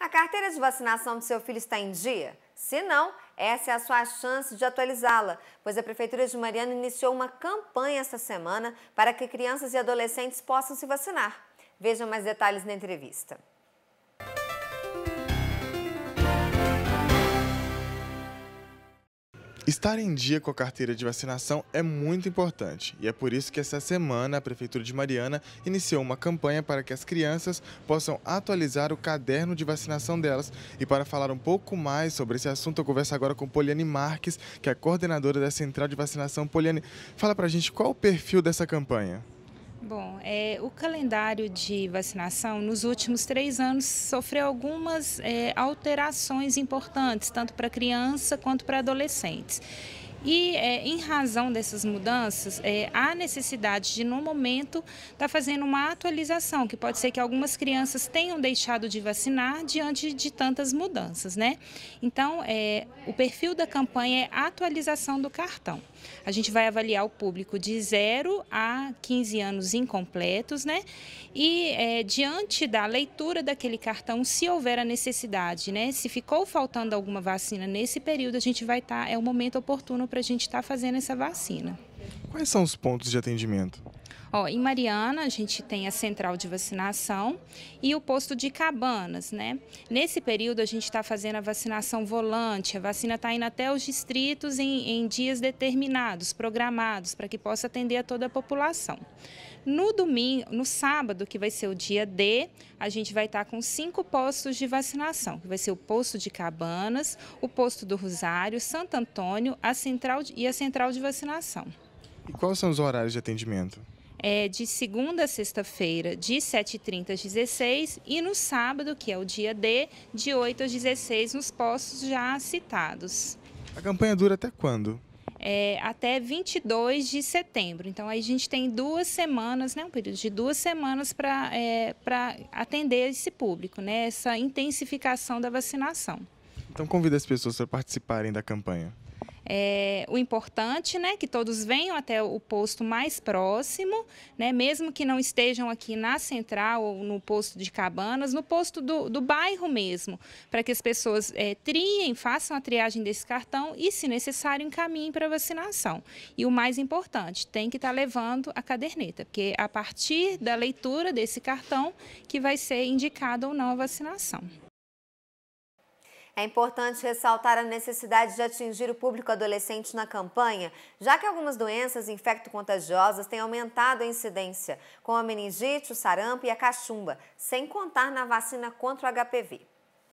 A carteira de vacinação do seu filho está em dia? Se não, essa é a sua chance de atualizá-la, pois a Prefeitura de Mariana iniciou uma campanha esta semana para que crianças e adolescentes possam se vacinar. Vejam mais detalhes na entrevista. Estar em dia com a carteira de vacinação é muito importante e é por isso que essa semana a Prefeitura de Mariana iniciou uma campanha para que as crianças possam atualizar o caderno de vacinação delas. E para falar um pouco mais sobre esse assunto, eu converso agora com Poliane Marques, que é coordenadora da Central de Vacinação. Poliane, fala para a gente qual o perfil dessa campanha. Bom, é, o calendário de vacinação nos últimos três anos sofreu algumas é, alterações importantes, tanto para criança quanto para adolescentes. E é, em razão dessas mudanças, é, há necessidade de, no momento, estar tá fazendo uma atualização, que pode ser que algumas crianças tenham deixado de vacinar diante de tantas mudanças, né? Então, é, o perfil da campanha é atualização do cartão. A gente vai avaliar o público de 0 a 15 anos incompletos, né? E é, diante da leitura daquele cartão, se houver a necessidade, né? Se ficou faltando alguma vacina nesse período, a gente vai estar, tá, é o momento oportuno para a gente estar tá fazendo essa vacina. Quais são os pontos de atendimento? Ó, em Mariana, a gente tem a central de vacinação e o posto de Cabanas, né? Nesse período, a gente está fazendo a vacinação volante. A vacina está indo até os distritos em, em dias determinados, programados, para que possa atender a toda a população. No domingo, no sábado, que vai ser o dia D, a gente vai estar tá com cinco postos de vacinação, que vai ser o posto de Cabanas, o posto do Rosário, Santo Antônio a central de, e a central de vacinação. E quais são os horários de atendimento? é, de segunda a sexta-feira, de 7h30 às 16 e no sábado, que é o dia D, de 8 às 16 nos postos já citados. A campanha dura até quando? É, até 22 de setembro. Então, aí a gente tem duas semanas, né, um período de duas semanas para é, atender esse público, né, essa intensificação da vacinação. Então, convida as pessoas para participarem da campanha. É, o importante, né, que todos venham até o posto mais próximo, né, mesmo que não estejam aqui na central ou no posto de Cabanas, no posto do, do bairro mesmo, para que as pessoas é, triem, façam a triagem desse cartão e, se necessário, encaminhem para vacinação. E o mais importante, tem que estar tá levando a caderneta, porque a partir da leitura desse cartão que vai ser indicada ou não a vacinação. É importante ressaltar a necessidade de atingir o público adolescente na campanha, já que algumas doenças infecto-contagiosas têm aumentado a incidência, como a meningite, o sarampo e a cachumba, sem contar na vacina contra o HPV.